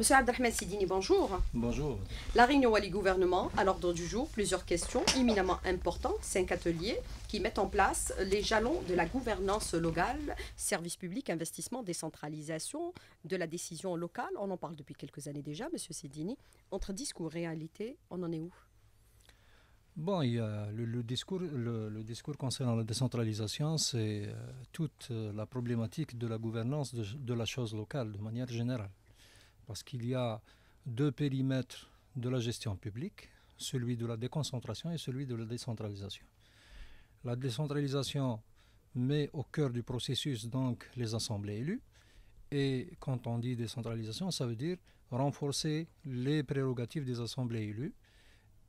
Monsieur Abdelhamid Sidini, bonjour. Bonjour. La réunion Wali Gouvernement, à l'ordre du jour, plusieurs questions éminemment importantes, cinq ateliers qui mettent en place les jalons de la gouvernance locale, service public, investissement, décentralisation, de la décision locale. On en parle depuis quelques années déjà, Monsieur Sidini. Entre discours et réalité, on en est où Bon, il y a le, discours, le, discours, concernant la décentralisation, c'est euh, toute euh, la problématique de la gouvernance de la chose locale de manière générale parce qu'il y a deux périmètres de la gestion publique, celui de la déconcentration et celui de la décentralisation. La décentralisation met au cœur du processus donc les assemblées élues. Et quand on dit décentralisation, ça veut dire renforcer les prérogatives des assemblées élues.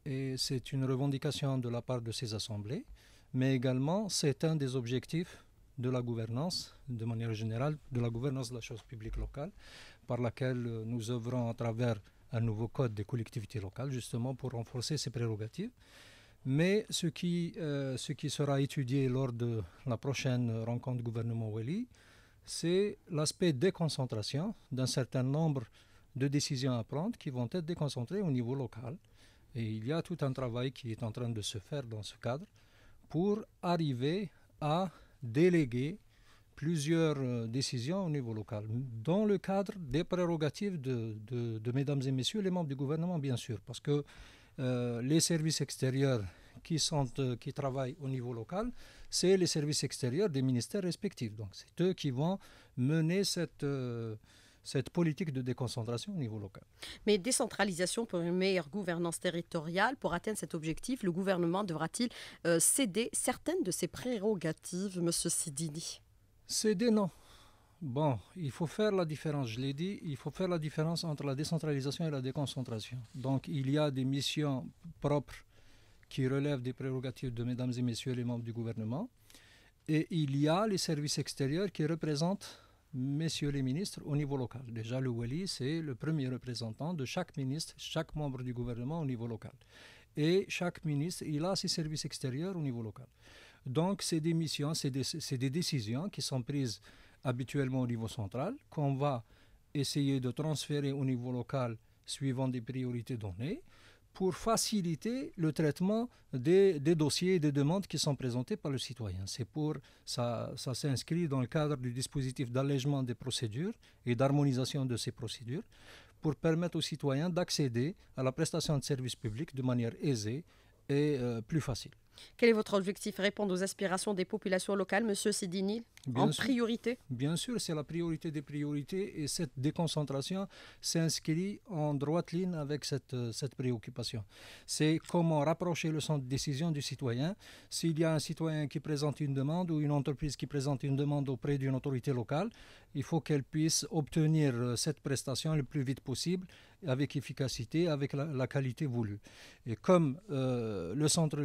Et c'est une revendication de la part de ces assemblées, mais également c'est un des objectifs de la gouvernance, de manière générale, de la gouvernance de la chose publique locale par laquelle euh, nous œuvrons à travers un nouveau code des collectivités locales, justement pour renforcer ces prérogatives. Mais ce qui, euh, ce qui sera étudié lors de la prochaine rencontre gouvernement welli c'est l'aspect déconcentration d'un certain nombre de décisions à prendre qui vont être déconcentrées au niveau local. Et il y a tout un travail qui est en train de se faire dans ce cadre pour arriver à déléguer plusieurs euh, décisions au niveau local, dans le cadre des prérogatives de, mesdames et messieurs les membres du gouvernement, bien sûr, parce que euh, les services extérieurs euh, qui, travaillent au niveau local, c'est les services extérieurs des ministères respectifs. Donc c'est eux qui vont mener cette... politique de déconcentration au niveau local. Mais décentralisation pour une meilleure gouvernance territoriale, pour atteindre cet objectif, le gouvernement devra-t-il céder certaines de ses prérogatives, M. Sidini c'est des noms. Bon, il faut faire la différence, je l'ai dit, il faut faire la différence entre la décentralisation et la déconcentration. Donc il y a des missions propres qui relèvent des prérogatives de mesdames et messieurs les membres du gouvernement, et il y a les services extérieurs qui représentent messieurs les ministres au niveau local. Déjà, le Wali, c'est le premier représentant de chaque ministre, chaque membre du gouvernement au niveau local et chaque ministre, il a ses services extérieurs au niveau local. Donc, c'est des missions, c'est des, décisions qui sont prises habituellement au niveau central, qu'on va essayer de transférer au niveau local suivant des priorités données pour faciliter le traitement des, des dossiers et des demandes qui sont présentées par le citoyen. C'est pour ça, ça s'inscrit dans le cadre du dispositif d'allègement des procédures et d'harmonisation de ces procédures pour permettre aux citoyens d'accéder à la prestation de services publics de manière aisée et euh, plus facile. Quel est votre objectif Répondre aux aspirations des populations locales, Monsieur Sidini, en priorité Bien sûr, c'est la priorité des priorités et cette déconcentration s'inscrit en droite ligne avec cette, euh, cette préoccupation. C'est comment rapprocher le centre de décision du citoyen. S'il y a un citoyen qui présente une demande ou une entreprise qui présente une demande auprès d'une autorité locale, il faut qu'elle puisse obtenir euh, cette prestation le plus vite possible, avec efficacité, avec la, qualité voulue. Et comme euh, le centre,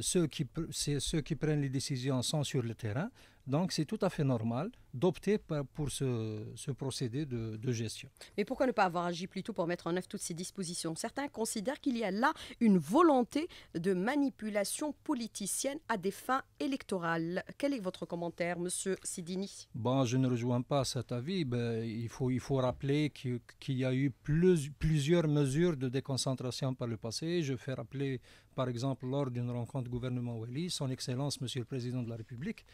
ceux, qui, ceux qui prennent les décisions sont sur le terrain, donc c'est tout à fait normal d'opter pour ce, procédé de, gestion. Mais pourquoi ne pas avoir agi plutôt pour mettre en œuvre toutes ces dispositions Certains considèrent qu'il y a là une volonté de manipulation politicienne à des fins électorales. Quel est votre commentaire, Monsieur Sidini Bon, je ne rejoins pas cet avis. Ben, il, faut, il faut rappeler qu'il y a eu plusieurs mesures de déconcentration par le passé. Je fais rappeler, par exemple, lors d'une rencontre gouvernement Wali, son Excellence, Monsieur le Président de la République,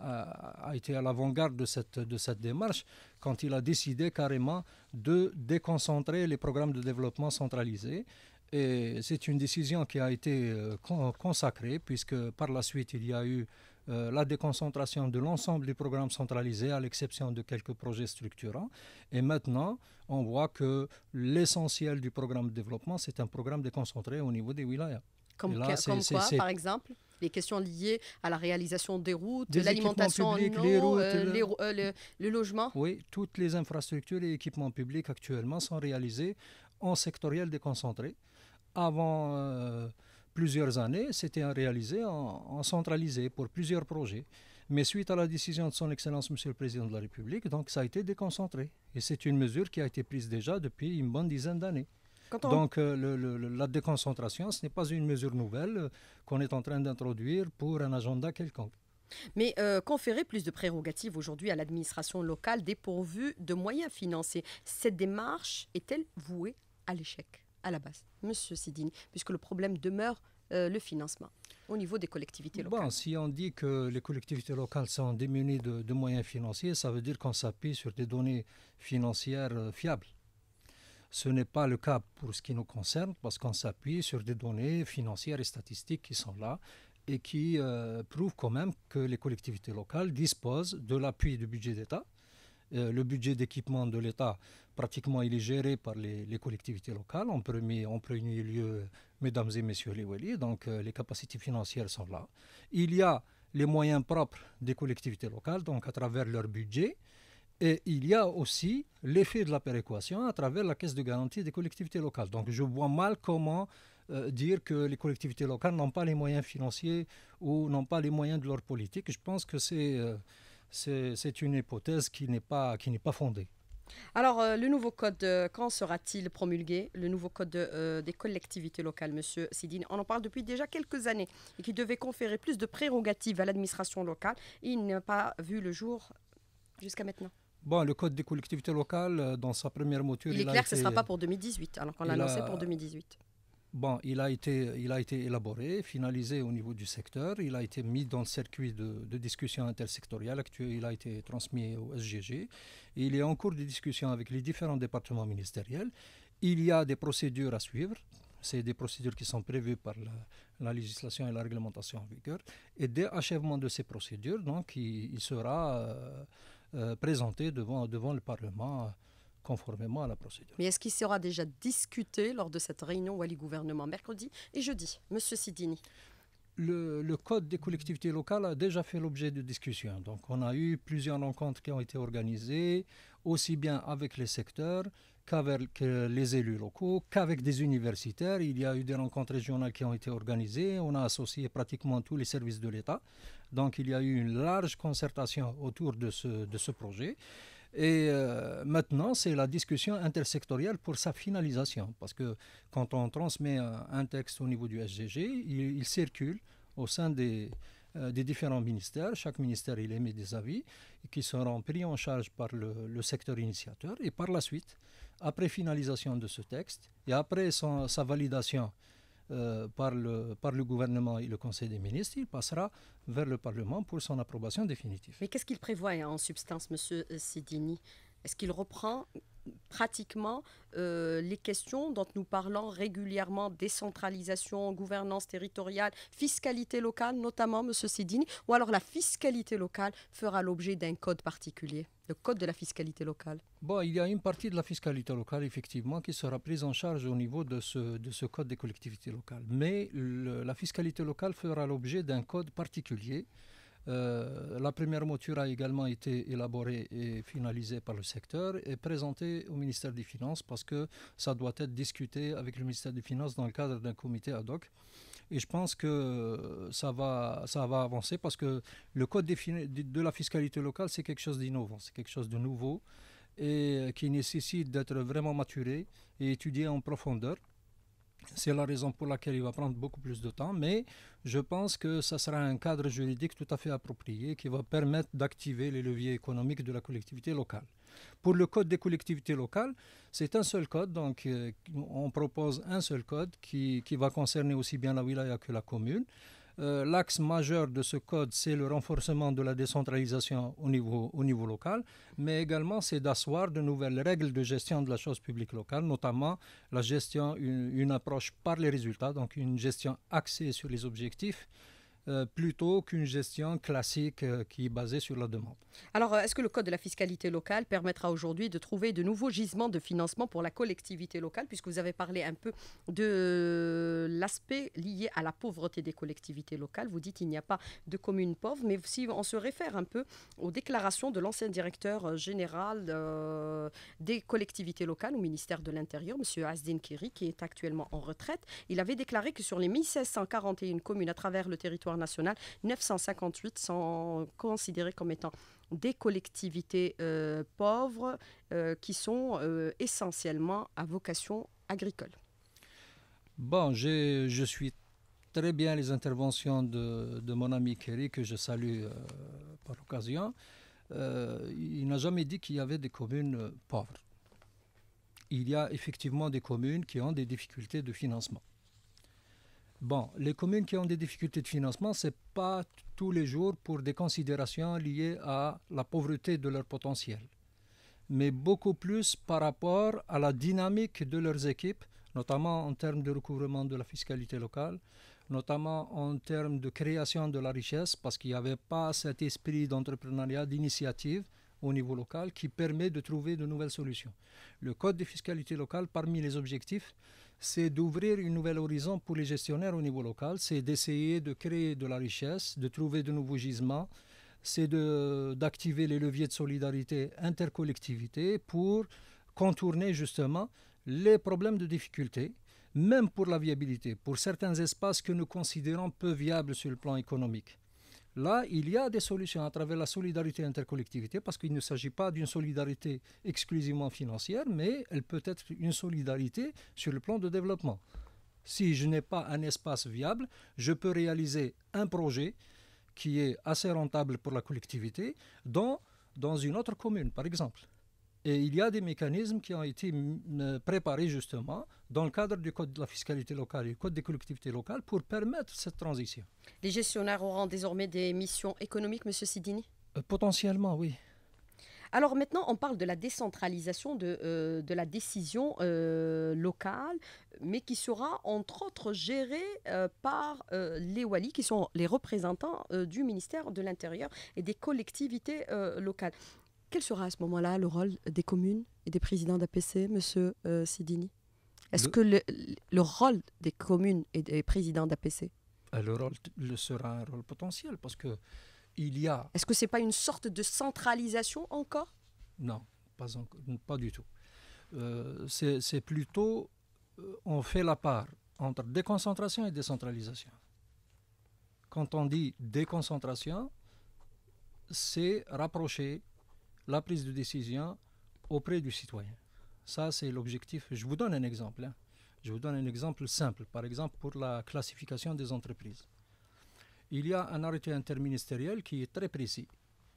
a été à l'avant-garde de cette, de cette démarche quand il a décidé carrément de déconcentrer les programmes de développement centralisés. Et c'est une décision qui a été euh, consacrée puisque par la suite il y a eu euh, la déconcentration de l'ensemble des programmes centralisés, à l'exception de quelques projets structurants. Et maintenant, on voit que l'essentiel du programme de développement, c'est un programme déconcentré au niveau des wilayas. Comme, comme quoi, par exemple les questions liées à la réalisation des routes, l'alimentation en eau, euh, euh, le, logement. Oui, toutes les infrastructures et équipements publics actuellement sont réalisés en sectoriel déconcentré. Avant euh, plusieurs années, c'était réalisé en, en, centralisé pour plusieurs projets. Mais suite à la décision de son Excellence Monsieur le Président de la République, donc ça a été déconcentré. Et c'est une mesure qui a été prise déjà depuis une bonne dizaine d'années. Donc euh, la déconcentration, ce n'est pas une mesure nouvelle euh, qu'on est en train d'introduire pour un agenda quelconque. Mais euh, conférer plus de prérogatives aujourd'hui à l'administration locale dépourvue de moyens financiers, cette démarche est-elle vouée à l'échec à la base, Monsieur Sidine, puisque le problème demeure le financement au niveau des collectivités locales Si on dit que les collectivités locales sont démunies de, moyens financiers, ça veut dire qu'on s'appuie sur des données financières fiables. Ce n'est pas le cas pour ce qui nous concerne parce qu'on s'appuie sur des données financières et statistiques qui sont là et qui euh, prouvent quand même que les collectivités locales disposent de l'appui du budget d'État. Euh, le budget d'équipement de l'État, pratiquement, il est géré par les, collectivités locales. En premier, lieu, mesdames et messieurs les Wally, donc euh, les capacités financières sont là. Il y a les moyens propres des collectivités locales, donc à travers leur budget. Et il y a aussi l'effet de la péréquation à travers la caisse de garantie des collectivités locales. Donc je vois mal comment euh, dire que les collectivités locales n'ont pas les moyens financiers ou n'ont pas les moyens de leur politique. Je pense que c'est euh, une hypothèse qui n'est pas, qui pas fondée. Alors, euh, le nouveau code, quand sera-t-il promulgué Le nouveau code des collectivités locales, monsieur Sidine, on en parle depuis déjà quelques années et qui devait conférer plus de prérogatives à l'administration locale. Il n'a pas vu le jour jusqu'à maintenant. Bon, le code des collectivités locales, euh, dans sa première mouture... Il, est clair que ce ne sera pas pour 2018, alors qu'on l'a lancé pour 2018. Bon, il a, été, il a été élaboré, finalisé au niveau du secteur, il a été mis dans le circuit de, discussion intersectorielle il a été transmis au SGG, et il est en cours de discussion avec les différents départements ministériels. Il y a des procédures à suivre, c'est des procédures qui sont prévues par la, législation et la réglementation en vigueur, et dès l'achèvement de ces procédures, donc, il, sera... Euh, euh, présenté devant, devant le Parlement euh, conformément à la procédure. Mais est-ce qu'il sera déjà discuté lors de cette réunion Wali-Gouvernement mercredi et jeudi Monsieur Sidini le, le, code des collectivités locales a déjà fait l'objet de discussions. Donc on a eu plusieurs rencontres qui ont été organisées, aussi bien avec les secteurs qu'avec les élus locaux, qu'avec des universitaires. Il y a eu des rencontres régionales qui ont été organisées. On a associé pratiquement tous les services de l'État. Donc il y a eu une large concertation autour de ce, de ce projet. Et euh, maintenant, c'est la discussion intersectorielle pour sa finalisation. Parce que quand on transmet un, texte au niveau du SGG, il, circule au sein des, euh, des différents ministères. Chaque ministère, il émet des avis qui seront pris en charge par le, le, secteur initiateur. Et par la suite, après finalisation de ce texte et après sa validation euh, par, le, par le gouvernement et le Conseil des ministres, il passera vers le Parlement pour son approbation définitive. Mais qu'est-ce qu'il prévoit hein, en substance, M. Sidini est-ce qu'il reprend pratiquement euh, les questions dont nous parlons régulièrement, décentralisation, gouvernance territoriale, fiscalité locale, notamment, monsieur Sidini, ou alors la fiscalité locale fera l'objet d'un code particulier, le code de la fiscalité locale bon, Il y a une partie de la fiscalité locale, effectivement, qui sera prise en charge au niveau de ce, de ce code des collectivités locales. Mais la fiscalité locale fera l'objet d'un code particulier euh, la première mouture a également été élaborée et finalisée par le secteur et présentée au ministère des Finances parce que ça doit être discuté avec le ministère des Finances dans le cadre d'un comité ad hoc. Et je pense que ça va, ça va avancer parce que le code de la fiscalité locale, c'est quelque chose d'innovant, c'est quelque chose de nouveau et qui nécessite d'être vraiment maturé et étudié en profondeur. C'est la raison pour laquelle il va prendre beaucoup plus de temps, mais je pense que ça sera un cadre juridique tout à fait approprié qui va permettre d'activer les leviers économiques de la collectivité locale. Pour le code des collectivités locales, c'est un seul code, donc euh, on propose un seul code qui, qui, va concerner aussi bien la wilaya que la commune. Euh, l'axe majeur de ce code, c'est le renforcement de la décentralisation au niveau, local, mais également c'est d'asseoir de nouvelles règles de gestion de la chose publique locale, notamment la gestion, une approche par les résultats, donc une gestion axée sur les objectifs euh, plutôt qu'une gestion classique euh, qui est basée sur la demande. Alors, euh, est-ce que le Code de la fiscalité locale permettra aujourd'hui de trouver de nouveaux gisements de financement pour la collectivité locale, puisque vous avez parlé un peu de l'aspect lié à la pauvreté des collectivités locales Vous dites qu'il n'y a pas de communes pauvres, mais si on se réfère un peu aux déclarations de l'ancien directeur général des collectivités locales au ministère de l'Intérieur, M. Azdin Kiri, qui est actuellement en retraite, il avait déclaré que sur les 1641 communes à travers le territoire nationale, 958 sont considérés comme étant des collectivités euh, pauvres euh, qui sont euh, essentiellement à vocation agricole. Bon, je suis très bien les interventions de, de mon ami Kerry, que je salue par occasion. il n'a jamais dit qu'il y avait des communes pauvres. Il y a effectivement des communes qui ont des difficultés de financement. Bon, les communes qui ont des difficultés de financement, ce n'est pas tous les jours pour des considérations liées à la pauvreté de leur potentiel, mais beaucoup plus par rapport à la dynamique de leurs équipes, notamment en termes de recouvrement de la fiscalité locale, notamment en termes de création de la richesse, parce qu'il n'y avait pas cet esprit d'entrepreneuriat, d'initiative au niveau local qui permet de trouver de nouvelles solutions. Le Code de fiscalité locale, parmi les objectifs, c'est d'ouvrir un nouvel horizon pour les gestionnaires au niveau local, c'est d'essayer de créer de la richesse, de trouver de nouveaux gisements, c'est d'activer les leviers de solidarité intercollectivité pour contourner justement les problèmes de difficulté, même pour la viabilité, pour certains espaces que nous considérons peu viables sur le plan économique. Là, il y a des solutions à travers la solidarité intercollectivité, parce qu'il ne s'agit pas d'une solidarité exclusivement financière, mais elle peut être une solidarité sur le plan de développement. Si je n'ai pas un espace viable, je peux réaliser un projet qui est assez rentable pour la collectivité dans, dans une autre commune, par exemple. Et il y a des mécanismes qui ont été préparés justement dans le cadre du Code de la fiscalité locale et du Code des collectivités locales pour permettre cette transition. Les gestionnaires auront désormais des missions économiques, M. Sidini euh, Potentiellement, oui. Alors maintenant, on parle de la décentralisation de, euh, la décision euh, locale, mais qui sera entre autres gérée par les Wali, qui sont les représentants du ministère de l'Intérieur et des collectivités locales. Quel sera à ce moment-là le rôle des communes et des présidents d'APC, Monsieur euh, Sidini Est-ce que le, rôle des communes et des présidents d'APC ah, Le rôle le sera un rôle potentiel parce que il y a. Est-ce que c'est pas une sorte de centralisation encore Non, pas du tout. Euh, c'est plutôt euh, on fait la part entre déconcentration et décentralisation. Quand on dit déconcentration, c'est rapprocher la prise de décision auprès du citoyen. Ça, c'est l'objectif. Je vous donne un exemple. Hein. Je vous donne un exemple simple. Par exemple, pour la classification des entreprises. Il y a un arrêté interministériel qui est très précis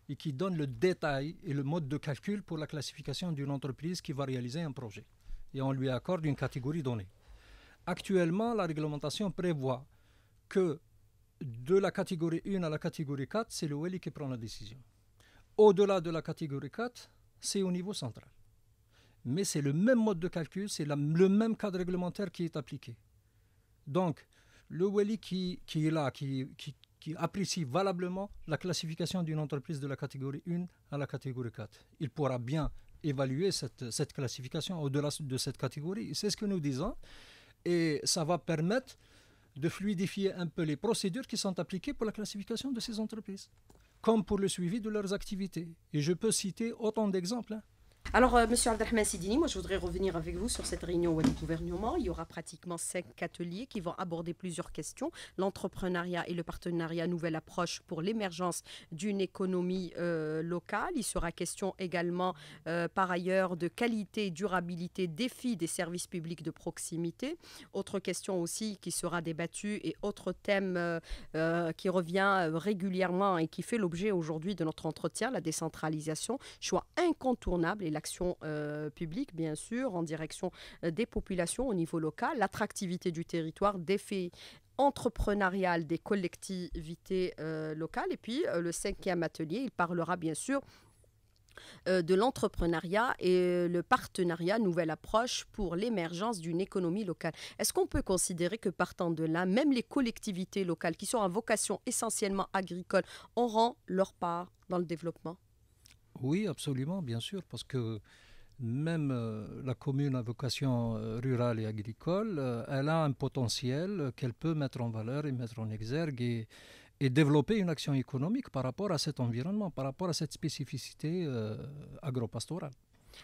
et qui donne le détail et le mode de calcul pour la classification d'une entreprise qui va réaliser un projet. Et on lui accorde une catégorie donnée. Actuellement, la réglementation prévoit que de la catégorie 1 à la catégorie 4, c'est le WELI qui prend la décision au-delà de la catégorie 4, c'est au niveau central. Mais c'est le même mode de calcul, c'est le même cadre réglementaire qui est appliqué. Donc, le Wali qui, est là, qui, apprécie valablement la classification d'une entreprise de la catégorie 1 à la catégorie 4, il pourra bien évaluer cette classification au-delà de cette catégorie. C'est ce que nous disons. Et ça va permettre de fluidifier un peu les procédures qui sont appliquées pour la classification de ces entreprises comme pour le suivi de leurs activités. Et je peux citer autant d'exemples. Hein. Alors, M. Euh, Monsieur Sidini, moi, je voudrais revenir avec vous sur cette réunion du gouvernement. Il y aura pratiquement cinq ateliers qui vont aborder plusieurs questions l'entrepreneuriat et le partenariat, nouvelle approche pour l'émergence d'une économie euh, locale. Il sera question également, euh, par ailleurs, de qualité, durabilité, défi des services publics de proximité. Autre question aussi qui sera débattue et autre thème qui revient régulièrement et qui fait l'objet aujourd'hui de notre entretien, la décentralisation, choix incontournable l'action euh, publique, bien sûr, en direction euh, des populations au niveau local, l'attractivité du territoire, des faits entrepreneuriales des collectivités euh, locales. Et puis, le cinquième atelier, il parlera bien sûr de l'entrepreneuriat et le partenariat, nouvelle approche pour l'émergence d'une économie locale. Est-ce qu'on peut considérer que partant de là, même les collectivités locales qui sont à vocation essentiellement agricole auront leur part dans le développement oui, absolument, bien sûr, parce que même euh, la commune à vocation euh, rurale et agricole, euh, elle a un potentiel qu'elle peut mettre en valeur et mettre en exergue et, et, développer une action économique par rapport à cet environnement, par rapport à cette spécificité agropastorale.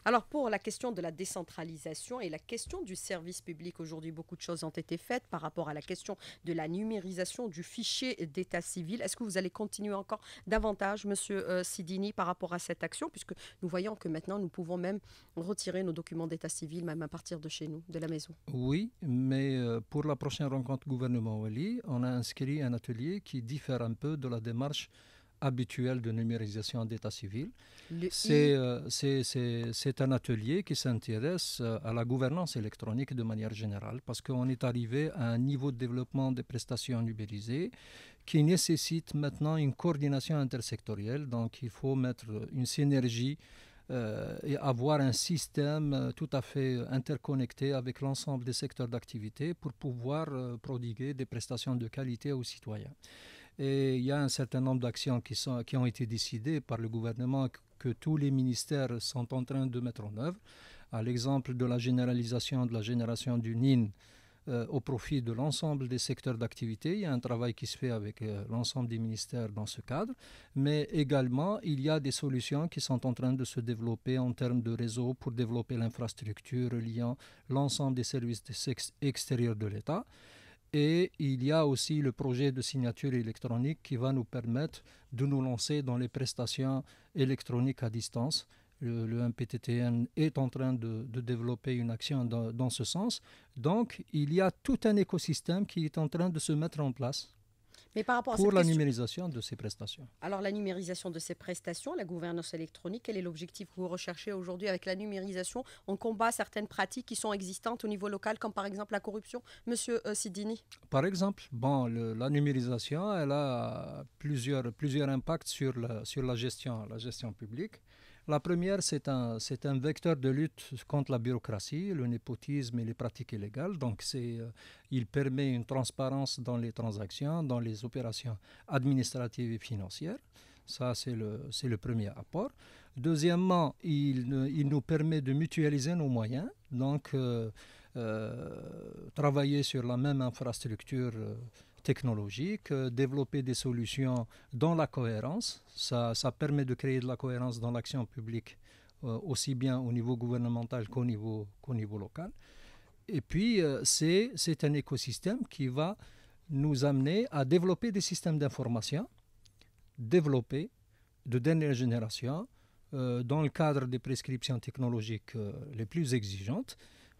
Alors pour la question de la décentralisation et la question du service public, aujourd'hui beaucoup de choses ont été faites par rapport à la question de la numérisation du fichier d'état civil. Est-ce que vous allez continuer encore davantage, Monsieur euh, Sidini, par rapport à cette action, puisque nous voyons que maintenant nous pouvons même retirer nos documents d'état civil, même à partir de chez nous, de la maison Oui, mais euh, pour la prochaine rencontre gouvernement on a inscrit un atelier qui diffère un peu de la démarche habituel de numérisation d'état civil. Euh, c'est un atelier qui s'intéresse euh, à la gouvernance électronique de manière générale, parce qu'on est arrivé à un niveau de développement des prestations numérisées qui nécessite maintenant une coordination intersectorielle. Donc il faut mettre une synergie euh, et avoir un système tout à fait interconnecté avec l'ensemble des secteurs d'activité pour pouvoir prodiguer des prestations de qualité aux citoyens. Et il y a un certain nombre d'actions qui, ont été décidées par le gouvernement que tous les ministères sont en train de mettre en œuvre, à l'exemple de la généralisation de la génération du NIN euh, au profit de l'ensemble des secteurs d'activité. Il y a un travail qui se fait avec euh, l'ensemble des ministères dans ce cadre, mais également il y a des solutions qui sont en train de se développer en termes de réseau pour développer l'infrastructure reliant l'ensemble des services extérieurs de l'État. Et il y a aussi le projet de signature électronique qui va nous permettre de nous lancer dans les prestations électroniques à distance. Le, MPTTN est en train de, développer une action dans, ce sens. Donc, il y a tout un écosystème qui est en train de se mettre en place pour la numérisation de ces prestations. Alors la numérisation de ces prestations, la gouvernance électronique, quel est l'objectif que vous recherchez aujourd'hui avec la numérisation On combat certaines pratiques qui sont existantes au niveau local, comme par exemple la corruption. Monsieur euh, Sidini Par exemple, bon, la numérisation, elle a plusieurs, plusieurs impacts sur sur la gestion, la gestion publique. La première, c'est un, un, vecteur de lutte contre la bureaucratie, le népotisme et les pratiques illégales. Donc, euh, il permet une transparence dans les transactions, dans les opérations administratives et financières. Ça, c'est le, premier apport. Deuxièmement, il, nous permet de mutualiser nos moyens, donc euh, euh, travailler sur la même infrastructure technologique, euh, développer des solutions dans la cohérence. Ça, permet de créer de la cohérence dans l'action publique, euh, aussi bien au niveau gouvernemental qu'au niveau, qu'au niveau local. Et puis, euh, c'est, c'est un écosystème qui va nous amener à développer des systèmes d'information, développés de dernière génération, dans le cadre des prescriptions technologiques les plus exigeantes,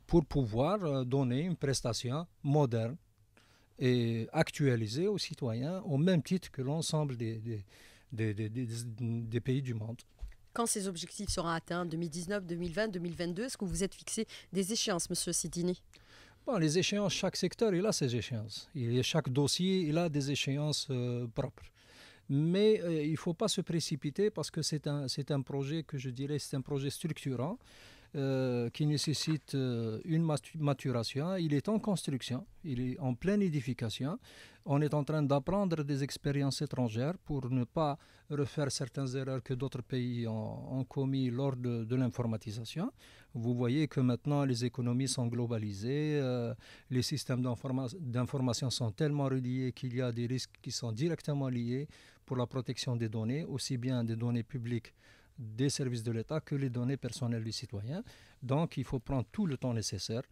pour pouvoir donner une prestation moderne et actualiser aux citoyens au même titre que l'ensemble des, des, des, pays du monde. Quand ces objectifs seront atteints, 2019, 2020, 2022, est-ce que vous êtes fixé des échéances, Monsieur Sidini bon, Les échéances, chaque secteur, il a ses échéances. chaque dossier, il a des échéances euh, propres. Mais euh, il ne faut pas se précipiter parce que c'est un, un projet que je dirais, c'est un projet structurant. Euh, qui nécessite euh, une maturation. Il est en construction, il est en pleine édification. On est en train d'apprendre des expériences étrangères pour ne pas refaire certaines erreurs que d'autres pays ont, commises commis lors de, l'informatisation. Vous voyez que maintenant les économies sont globalisées, euh, les systèmes d'information sont tellement reliés qu'il y a des risques qui sont directement liés pour la protection des données, aussi bien des données publiques des services de l'État que les données personnelles du citoyen. Donc il faut prendre tout le temps nécessaire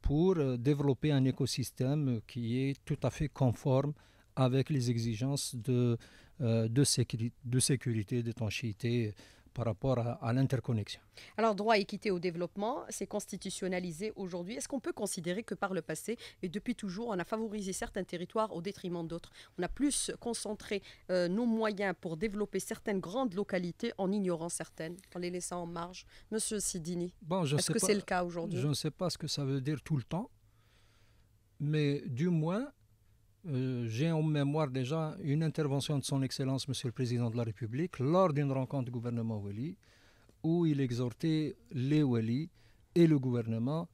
pour euh, développer un écosystème qui est tout à fait conforme avec les exigences de, euh, sécurité, de sécurité, d'étanchéité par rapport à, l'interconnexion. Alors, droit équité au développement, c'est constitutionnalisé aujourd'hui. Est-ce qu'on peut considérer que par le passé et depuis toujours, on a favorisé certains territoires au détriment d'autres On a plus concentré euh, nos moyens pour développer certaines grandes localités en ignorant certaines, en les laissant en marge Monsieur Sidini, bon, est-ce que c'est le cas aujourd'hui Je ne sais pas ce que ça veut dire tout le temps, mais du moins, euh, j'ai en mémoire déjà une intervention de son Excellence, Monsieur le Président de la République, lors d'une rencontre du gouvernement Wali, où il exhortait les Wali et le gouvernement,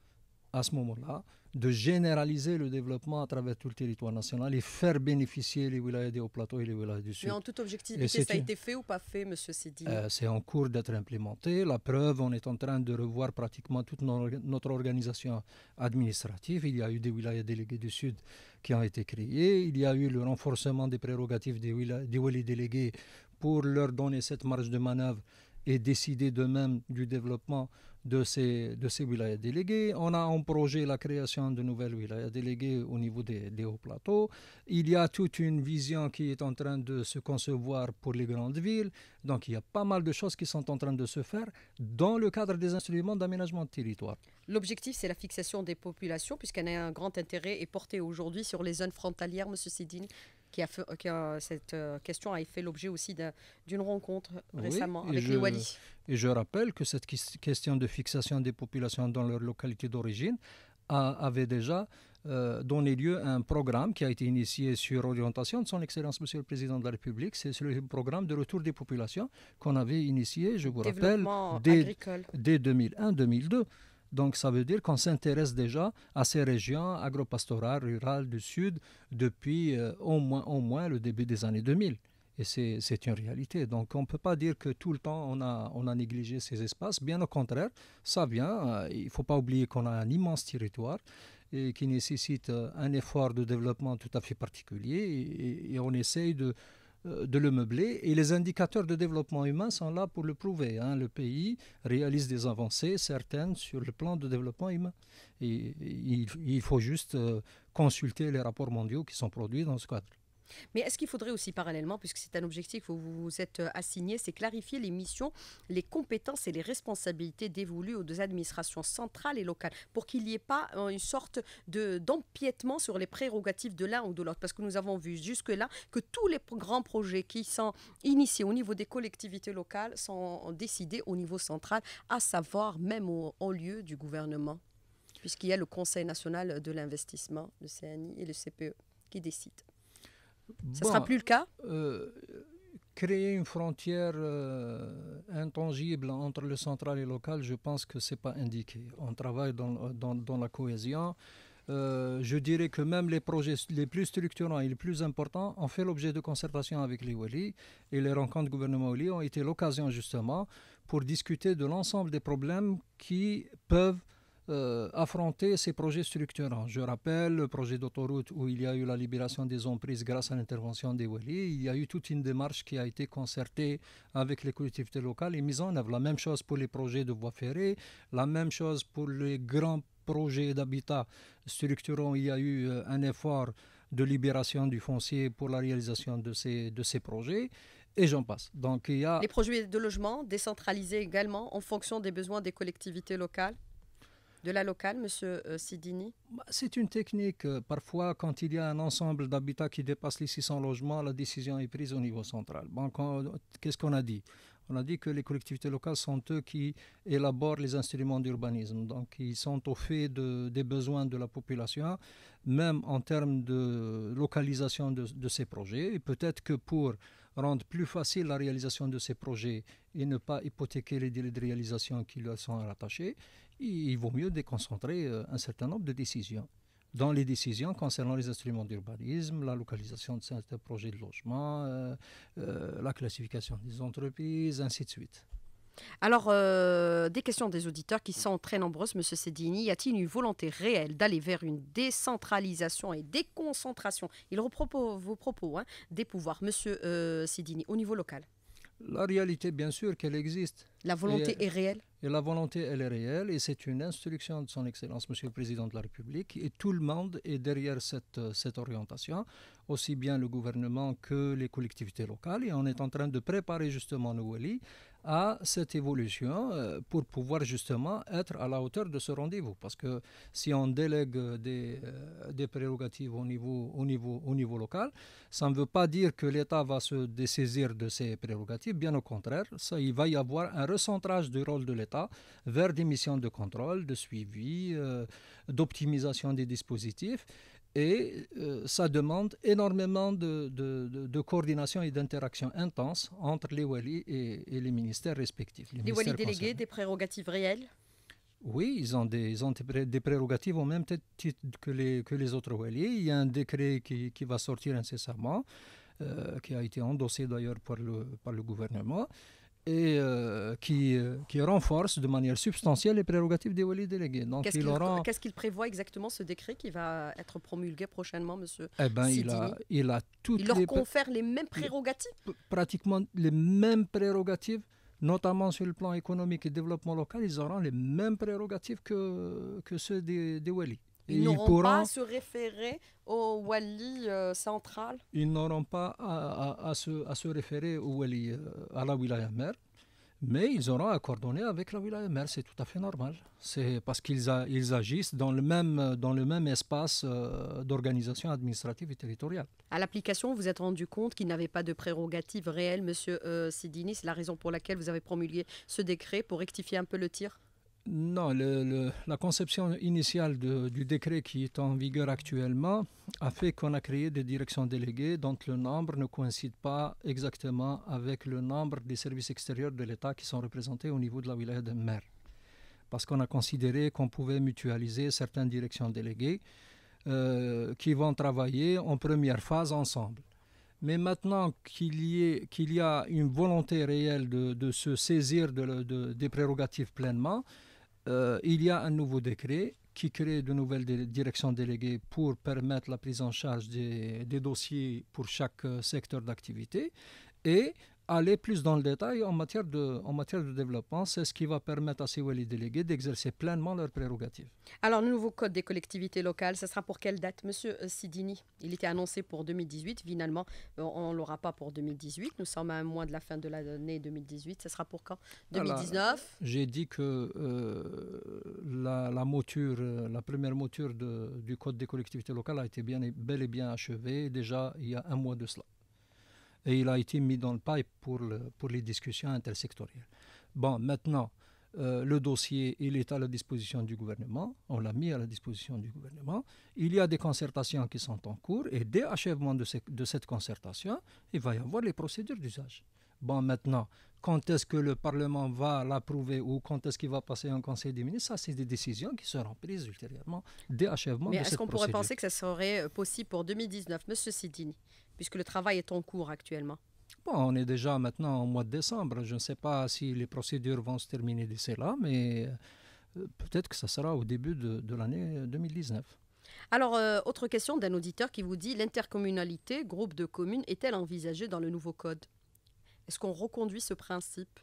à ce moment-là, de généraliser le développement à travers tout le territoire national et faire bénéficier les wilayas des plateau plateaux et les wilayas du sud. Mais en toute objectivité, ça a été fait ou pas fait, Monsieur Sidi euh, C'est en cours d'être implémenté. La preuve, on est en train de revoir pratiquement toute notre organisation administrative. Il y a eu des wilayas délégués du sud qui ont été créés. Il y a eu le renforcement des prérogatives des, des délégués pour leur donner cette marge de manœuvre et décider d'eux-mêmes du développement de ces, de ces wilayas déléguées. On a en projet la création de nouvelles wilayas déléguées au niveau des, hauts plateaux. Il y a toute une vision qui est en train de se concevoir pour les grandes villes. Donc il y a pas mal de choses qui sont en train de se faire dans le cadre des instruments d'aménagement de territoire. L'objectif, c'est la fixation des populations, a un grand intérêt est porté aujourd'hui sur les zones frontalières, M. Sidine a cette euh, question a fait l'objet aussi d'une rencontre récemment avec les Wallis. Et je rappelle que cette question de fixation des populations dans leur localité d'origine avait déjà euh, donné lieu à un programme qui a été initié sur orientation de son Excellence Monsieur le Président de la République. C'est le programme de retour des populations qu'on avait initié, je vous rappelle, dès, dès 2001-2002. Donc ça veut dire qu'on s'intéresse déjà à ces régions agropastorales rurales du Sud depuis euh, au, moins, au moins le début des années 2000. Et c'est une réalité. Donc on ne peut pas dire que tout le temps on a, on a négligé ces espaces. Bien au contraire, ça vient. Euh, il ne faut pas oublier qu'on a un immense territoire et qui nécessite euh, un effort de développement tout à fait particulier. et on essaye de, euh, de le meubler. Et les indicateurs de développement humain sont là pour le prouver. Hein. Le pays réalise des avancées certaines sur le plan de développement humain. il, il, faut juste euh, consulter les rapports mondiaux qui sont produits dans ce cadre. Mais est-ce qu'il faudrait aussi parallèlement, puisque c'est un objectif que vous vous êtes euh, assigné, c'est clarifier les missions, les compétences et les responsabilités dévolues aux deux administrations centrales et locales pour qu'il n'y ait pas euh, une sorte de, d'empiètement sur les prérogatives de l'un ou de l'autre Parce que nous avons vu jusque-là que tous les grands projets qui sont initiés au niveau des collectivités locales sont décidés au niveau central, à savoir même au lieu du gouvernement puisqu'il y a le Conseil national de l'investissement, le CNI et le CPE qui décident. Ce ne sera plus le cas euh, Créer une frontière euh, intangible entre le central et le local, je pense que ce n'est pas indiqué. On travaille dans, dans, la cohésion. Euh, je dirais que même les projets les plus structurants et les plus importants ont fait l'objet de concertation avec les Wali et les rencontres gouvernement Wali ont été l'occasion justement pour discuter de l'ensemble des problèmes qui peuvent euh, affronter ces projets structurants. Je rappelle le projet d'autoroute où il y a eu la libération des emprises grâce à l'intervention des Wallis. Il y a eu toute une démarche qui a été concertée avec les collectivités locales et mise en œuvre. La même chose pour les projets de voies ferrées, la même chose pour les grands projets d'habitat structurants. Il y a eu euh, un effort de libération du foncier pour la réalisation de ces, de ces projets, et j'en passe. Donc, il y a... Les projets de logement décentralisés également en fonction des besoins des collectivités locales de la locale, Monsieur euh, Sidini bah, C'est une technique. Euh, parfois, quand il y a un ensemble d'habitats qui dépasse les 600 logements, la décision est prise au niveau central. qu'est-ce qu'on a dit on a dit que les collectivités locales sont eux qui élaborent les instruments d'urbanisme. Donc, ils sont au fait des besoins de la population, même en termes de localisation de, ces projets. Et peut-être que pour rendre plus facile la réalisation de ces projets et ne pas hypothéquer les délais de réalisation qui leur sont rattachés, il vaut mieux déconcentrer euh, un certain nombre de décisions. Dans les décisions concernant les instruments d'urbanisme, la localisation de certains projets de logement, euh, euh, la classification des entreprises, ainsi de suite. Alors, des questions des auditeurs qui sont très nombreuses, Monsieur Sedini. Y a-t-il une volonté réelle d'aller vers une décentralisation et déconcentration Il reprend vos propos hein, des pouvoirs, Monsieur Sedini, au niveau local. La réalité, bien sûr, qu'elle existe. La volonté est réelle Et la volonté, elle est réelle, et c'est une instruction de son Excellence, Monsieur le Président de la République, et tout le monde est derrière cette, euh, orientation, aussi bien le gouvernement que les collectivités locales, et on est en train de préparer justement Nouali à cette évolution euh, pour pouvoir justement être à la hauteur de ce rendez-vous. Parce que si on délègue des, euh, prérogatives au niveau, local, ça ne veut pas dire que l'État va se dessaisir de ses prérogatives. Bien au contraire, ça, il va y avoir un recentrage du rôle de l'État vers des missions de contrôle, de suivi, euh, d'optimisation des dispositifs. Et euh, ça demande énormément de, de, de, coordination et d'interaction intense entre les walis et, les ministères respectifs. Les, walis délégués, des prérogatives réelles oui, ils ont, des, ont des prérogatives au même titre que les, que les autres Walis. Il y a un décret qui, qui va sortir incessamment, euh, qui a été endossé d'ailleurs par le, par le gouvernement et euh, euh, qui, renforce de manière substantielle les prérogatives des wali délégués. Qu'est-ce qu'il prévoit exactement ce décret qui va être promulgué prochainement, monsieur eh ben, il, a, il a toutes il leur confère les mêmes prérogatives Pratiquement les mêmes prérogatives, notamment sur le plan économique et développement local, ils auront les mêmes prérogatives que, que ceux des, des ils n'auront pas à se référer au Wali euh, central. Ils n'auront pas à, à, se, référer au Wali, euh, à la wilaya mère, mais ils auront à coordonner avec la wilaya mère, c'est tout à fait normal. C'est parce qu'ils agissent dans le même, dans le même espace euh, d'organisation administrative et territoriale. À l'application, vous êtes rendu compte qu'ils n'avaient pas de prérogatives réelle, Monsieur Sidini. C'est la raison pour laquelle vous avez promulgué ce décret pour rectifier un peu le tir non, la conception initiale du décret qui est en vigueur actuellement a fait qu'on a créé des directions déléguées dont le nombre ne coïncide pas exactement avec le nombre des services extérieurs de l'État qui sont représentés au niveau de la wilaya de mer. Parce qu'on a considéré qu'on pouvait mutualiser certaines directions déléguées euh, qui vont travailler en première phase ensemble. Mais maintenant qu'il y, a une volonté réelle de, se saisir des prérogatives pleinement, euh, il y a un nouveau décret qui crée de nouvelles directions déléguées pour permettre la prise en charge des, des dossiers pour chaque euh, secteur d'activité. Et aller plus dans le détail en matière de, développement. C'est ce qui va permettre à ces délégués d'exercer pleinement leurs prérogatives. Alors, le nouveau code des collectivités locales, ce sera pour quelle date, Monsieur Sidini Il était annoncé pour 2018. Finalement, on ne l'aura pas pour 2018. Nous sommes à un mois de la fin de l'année 2018. Ce sera pour quand 2019 J'ai dit que euh, euh, la, première mouture du code des collectivités locales a été bel et bien achevée. Déjà, il y a un mois de cela et il a été mis dans le paille pour, pour les discussions intersectorielles. Bon, maintenant, euh, le dossier, il est à la disposition du gouvernement, on l'a mis à la disposition du gouvernement. Il y a des concertations qui sont en cours et dès achèvement de, de cette concertation, il va y avoir les procédures d'usage. Bon, maintenant, quand est-ce que le Parlement va l'approuver ou quand est-ce qu'il va passer en Conseil des ministres, ça, c'est des décisions qui seront prises ultérieurement dès achèvement de cette procédure. Mais est-ce qu'on pourrait penser que ça serait euh, possible pour 2019 Monsieur Sidini puisque le travail est en cours actuellement Bon, on est déjà maintenant au mois de décembre. Je ne sais pas si les procédures vont se terminer d'ici là, mais euh, peut-être que ça sera au début de, l'année 2019. Alors, euh, autre question d'un auditeur qui vous dit l'intercommunalité, groupe de communes, est-elle envisagée dans le nouveau code Est-ce qu'on reconduit ce principe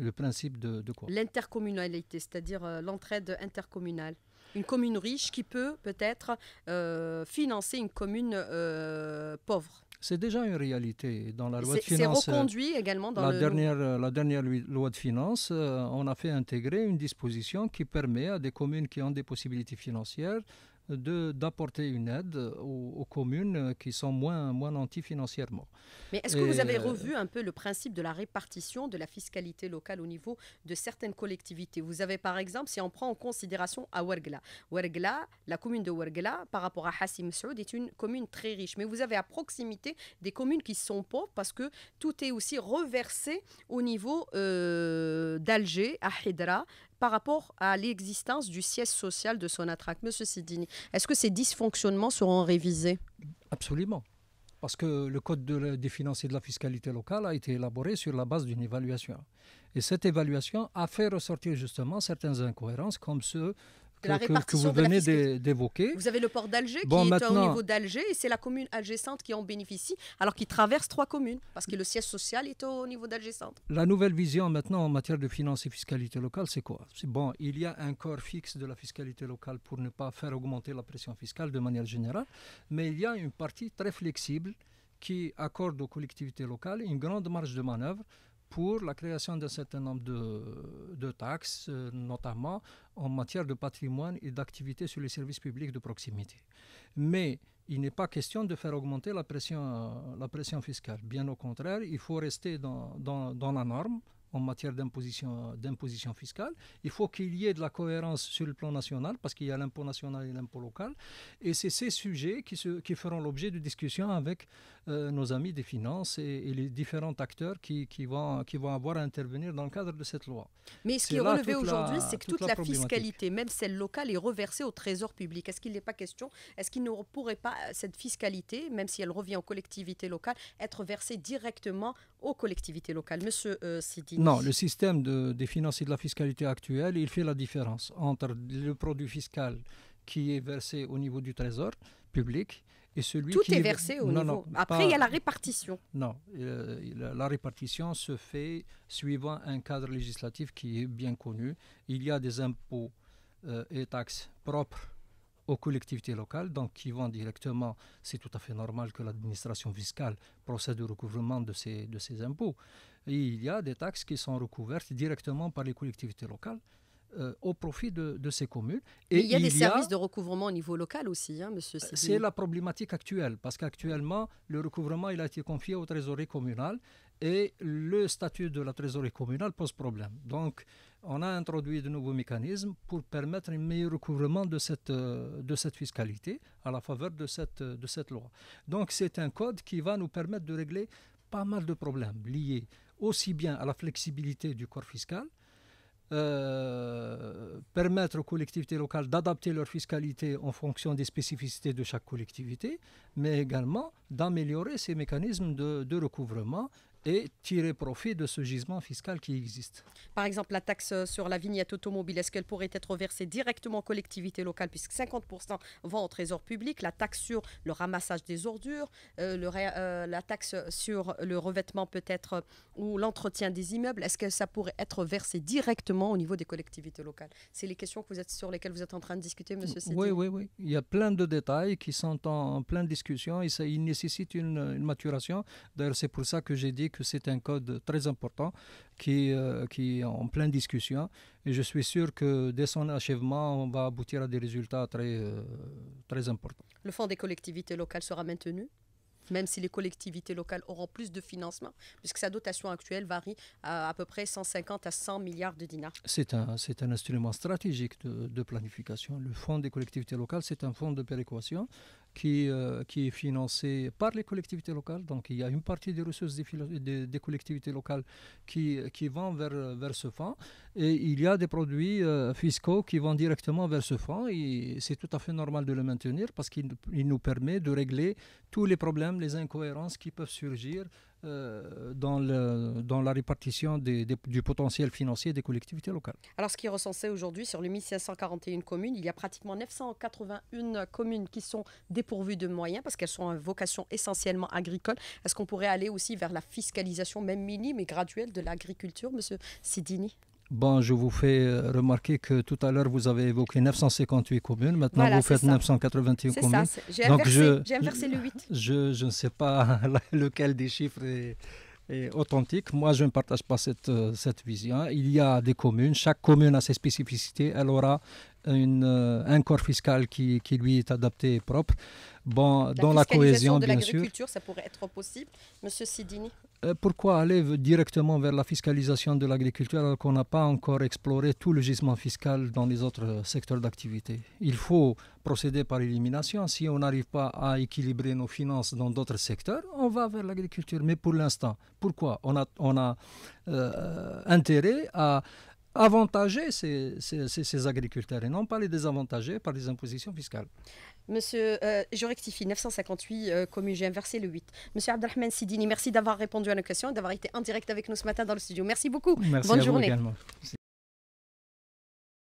Le principe de, quoi L'intercommunalité, c'est-à-dire euh, l'entraide intercommunale une commune riche qui peut peut-être euh, financer une commune euh, pauvre. C'est déjà une réalité dans la loi de finances. C'est reconduit également dans la euh, la dernière loi de finances. on a fait intégrer une disposition qui permet à des communes qui ont des possibilités financières d'apporter une aide aux, communes qui sont moins, moins nantis financièrement. Mais est-ce que vous avez revu un peu le principe de la répartition de la fiscalité locale au niveau de certaines collectivités Vous avez par exemple, si on prend en considération à Ouargla, la commune de Ouargla par rapport à Hassim Saoud est une commune très riche, mais vous avez à proximité des communes qui sont pauvres parce que tout est aussi reversé au niveau euh, d'Alger, à Hydra, par rapport à l'existence du siège social de Sonatrach. Monsieur Sidini, est-ce que ces dysfonctionnements seront révisés Absolument. Parce que le Code des finances et de la fiscalité locale a été élaboré sur la base d'une évaluation. Et cette évaluation a fait ressortir justement certaines incohérences, comme ceux que, vous venez d'évoquer. Vous avez le port d'Alger qui est au niveau d'Alger et c'est la commune algécente qui en bénéficie alors qu'il traverse trois communes parce que le siège social est au niveau dalger La nouvelle vision maintenant en matière de finances et fiscalité locale, c'est quoi Bon, il y a un corps fixe de la fiscalité locale pour ne pas faire augmenter la pression fiscale de manière générale, mais il y a une partie très flexible qui accorde aux collectivités locales une grande marge de manœuvre pour la création d'un certain nombre de, taxes, euh, notamment en matière de patrimoine et d'activité sur les services publics de proximité. Mais il n'est pas question de faire augmenter la pression, euh, la pression fiscale. Bien au contraire, il faut rester dans, dans, dans la norme, en matière d'imposition, d'imposition fiscale. Il faut qu'il y ait de la cohérence sur le plan national, parce qu'il y a l'impôt national et l'impôt local. Et c'est ces sujets qui, feront l'objet de discussions avec euh, nos amis des finances et, les différents acteurs qui, vont, avoir à intervenir dans le cadre de cette loi. Mais ce qui est relevé aujourd'hui, c'est que toute, la, fiscalité, même celle locale, est reversée au trésor public. Est-ce qu'il n'est pas question, est-ce qu'il ne pourrait pas, euh, cette fiscalité, même si elle revient aux collectivités locales, être versée directement aux collectivités locales Monsieur euh, Sidi non, le système de, des finances et de la fiscalité actuelle, il fait la différence entre le produit fiscal qui est versé au niveau du trésor public et celui qui est versé est... au non, niveau. Après, il y a la répartition. Non, euh, la répartition se fait suivant un cadre législatif qui est bien connu. Il y a des impôts euh, et taxes propres aux collectivités locales, donc qui vont directement, c'est tout à fait normal que l'administration fiscale procède au recouvrement de ces, de ces impôts il y a des taxes qui sont recouvertes directement par les collectivités locales. Euh, au profit de, ces communes. Et il y a des services de recouvrement au niveau local aussi, hein, monsieur euh, C'est la problématique actuelle, parce qu'actuellement, le recouvrement il a été confié aux trésoreries communales et le statut de la trésorerie communale pose problème. Donc, on a introduit de nouveaux mécanismes pour permettre un meilleur recouvrement de cette, euh, de cette fiscalité à la faveur de cette, de cette loi. Donc, c'est un code qui va nous permettre de régler pas mal de problèmes liés aussi bien à la flexibilité du corps fiscal, euh, permettre aux collectivités locales d'adapter leur fiscalité en fonction des spécificités de chaque collectivité, mais également d'améliorer ces mécanismes de, de recouvrement et tirer profit de ce gisement fiscal qui existe. Par exemple, la taxe sur la vignette automobile, est-ce qu'elle pourrait être versée directement aux collectivités locales puisque 50% vont au trésor public La taxe sur le ramassage des ordures, euh, euh, la taxe sur le revêtement peut-être euh, ou l'entretien des immeubles, est-ce que ça pourrait être versé directement au niveau des collectivités locales C'est les questions que vous êtes, sur lesquelles vous êtes en train de discuter, monsieur Sidi. Oui, oui, oui. Il y a plein de détails qui sont en, plein pleine discussion et ça, il nécessite une, une maturation. D'ailleurs, c'est pour ça que j'ai dit que c'est un code très important qui, euh, qui est en pleine discussion. Et je suis sûr que dès son achèvement, on va aboutir à des résultats très, euh, très importants. Le Fonds des collectivités locales sera maintenu même si les collectivités locales auront plus de financement, puisque sa dotation actuelle varie à peu près 150 à 100 milliards de dinars. C'est un, c'est un instrument stratégique de, de, planification. Le fonds des collectivités locales, c'est un fonds de péréquation qui, euh, qui est financé par les collectivités locales. Donc il y a une partie des ressources des, collectivités locales qui, qui vont vers, vers ce fonds. Et il y a des produits euh, fiscaux qui vont directement vers ce fonds. Et c'est tout à fait normal de le maintenir parce qu'il nous permet de régler tous les problèmes, les incohérences qui peuvent surgir euh, dans, le, dans la répartition du potentiel financier des collectivités locales. Alors, ce qui est recensé aujourd'hui, sur les 1541 communes, il y a pratiquement 981 communes qui sont dépourvues de moyens parce qu'elles sont en vocation essentiellement agricole. Est-ce qu'on pourrait aller aussi vers la fiscalisation, même minime et graduelle, de l'agriculture, Monsieur Sidini Bon, je vous fais euh, remarquer que tout à l'heure, vous avez évoqué 958 communes. Maintenant, vous faites 981 communes. J'ai inversé, le 8. Je, je, ne sais pas lequel des chiffres est, authentique. Moi, je ne partage pas cette, euh, cette vision. Il y a des communes. Chaque commune a ses spécificités. Elle aura une, euh, un corps fiscal qui, qui, lui est adapté et propre. Bon, dans la cohésion, bien sûr. L'agriculture, ça pourrait être possible. Monsieur Sidini euh, pourquoi aller directement vers la fiscalisation de l'agriculture alors qu'on n'a pas encore exploré tout le gisement fiscal dans les autres euh, secteurs d'activité Il faut procéder par élimination. Si on n'arrive pas à équilibrer nos finances dans d'autres secteurs, on va vers l'agriculture. Mais pour l'instant, pourquoi On a, on a euh, intérêt à avantager ces, ces, agriculteurs et non pas les désavantager par des impositions fiscales. Monsieur, euh, je rectifie, 958 euh, comme j'ai inversé le 8. Monsieur Abdelrahman Sidini, merci d'avoir répondu à nos questions, d'avoir été en direct avec nous ce matin dans le studio. Merci beaucoup. Bonne journée.